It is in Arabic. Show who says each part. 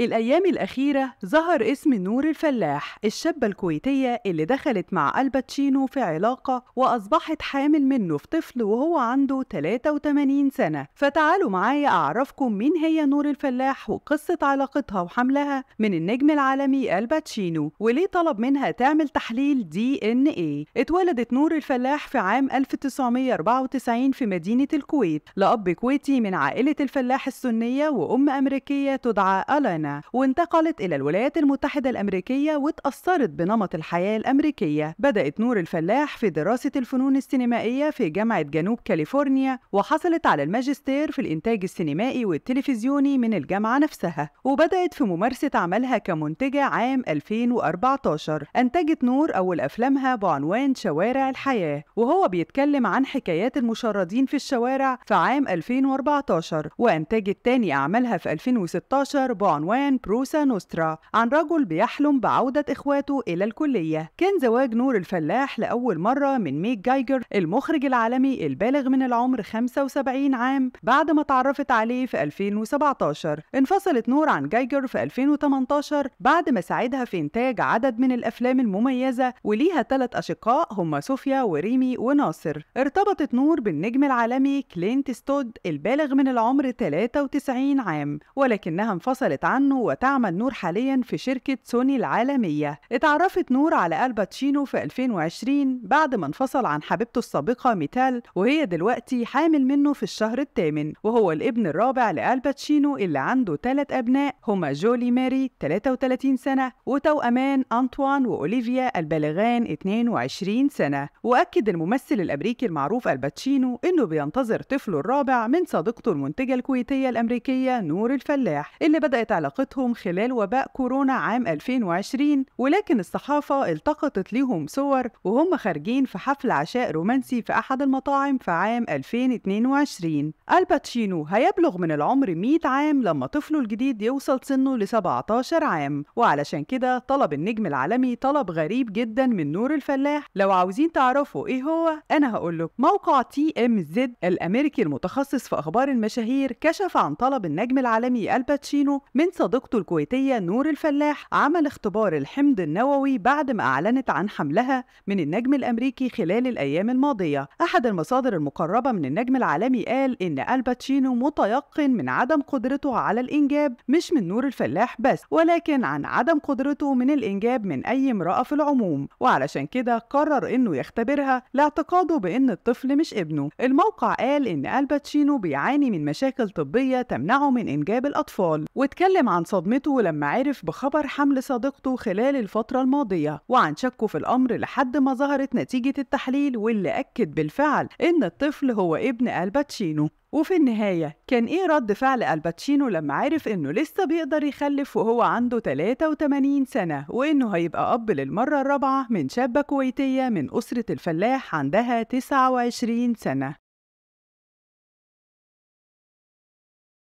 Speaker 1: الأيام الأخيرة ظهر اسم نور الفلاح الشابة الكويتية اللي دخلت مع الباتشينو في علاقة وأصبحت حامل منه في طفل وهو عنده 83 سنة فتعالوا معايا أعرفكم مين هي نور الفلاح وقصة علاقتها وحملها من النجم العالمي الباتشينو وليه طلب منها تعمل تحليل دي ان ايه اتولدت نور الفلاح في عام 1994 في مدينة الكويت لأب كويتي من عائلة الفلاح السنية وأم أمريكية تدعى ألانا وانتقلت إلى الولايات المتحدة الأمريكية واتأثرت بنمط الحياة الأمريكية بدأت نور الفلاح في دراسة الفنون السينمائية في جامعة جنوب كاليفورنيا وحصلت على الماجستير في الإنتاج السينمائي والتلفزيوني من الجامعة نفسها وبدأت في ممارسة عملها كمنتجة عام 2014 أنتجت نور أول أفلامها بعنوان شوارع الحياة وهو بيتكلم عن حكايات المشردين في الشوارع في عام 2014 وأنتجت تاني أعمالها في 2016 بعنوان بعنوان بروسا نوسترا عن رجل بيحلم بعودة إخواته إلى الكلية كان زواج نور الفلاح لأول مرة من ميك جايجر المخرج العالمي البالغ من العمر 75 عام بعد ما تعرفت عليه في 2017 انفصلت نور عن جايجر في 2018 بعد ما ساعدها في إنتاج عدد من الأفلام المميزة وليها ثلاث أشقاء هما صوفيا وريمي وناصر ارتبطت نور بالنجم العالمي كلينت ستود البالغ من العمر 93 عام ولكنها انفصلت عنه عنه وتعمل نور حاليا في شركة سوني العالمية اتعرفت نور على الباتشينو في 2020 بعد ما انفصل عن حبيبته السابقة ميتال وهي دلوقتي حامل منه في الشهر الثامن وهو الابن الرابع لالباتشينو اللي عنده ثلاث أبناء هما جولي ماري 33 سنة وتوأمان أنطوان وأوليفيا البالغان 22 سنة وأكد الممثل الأمريكي المعروف الباتشينو إنه بينتظر طفله الرابع من صديقته المنتجة الكويتية الأمريكية نور الفلاح اللي بدأت علاقة علاقتهم خلال وباء كورونا عام 2020 ولكن الصحافة التقطت ليهم صور وهم خارجين في حفل عشاء رومانسي في أحد المطاعم في عام 2022 الباتشينو هيبلغ من العمر 100 عام لما طفله الجديد يوصل سنه ل 17 عام وعلشان كده طلب النجم العالمي طلب غريب جدا من نور الفلاح لو عاوزين تعرفوا ايه هو انا هقول لكم موقع تي ام زد الامريكي المتخصص في اخبار المشاهير كشف عن طلب النجم العالمي الباتشينو من صديق صديقته الكويتية نور الفلاح عمل اختبار الحمض النووي بعد ما أعلنت عن حملها من النجم الأمريكي خلال الأيام الماضية أحد المصادر المقربة من النجم العالمي قال إن الباتشينو متيقن من عدم قدرته على الإنجاب مش من نور الفلاح بس ولكن عن عدم قدرته من الإنجاب من أي امرأة في العموم وعلشان كده قرر إنه يختبرها لاعتقاده بإن الطفل مش ابنه الموقع قال إن الباتشينو بيعاني من مشاكل طبية تمنعه من إنجاب الأطفال واتكلم عن صدمته لما عرف بخبر حمل صديقته خلال الفترة الماضية وعن شكه في الأمر لحد ما ظهرت نتيجة التحليل واللي أكد بالفعل إن الطفل هو ابن الباتشينو وفي النهاية كان إيه رد فعل الباتشينو لما عرف إنه لسه بيقدر يخلف وهو عنده 83 سنة وإنه هيبقى أب للمرة الرابعة من شابة كويتية من أسرة الفلاح عندها 29 سنة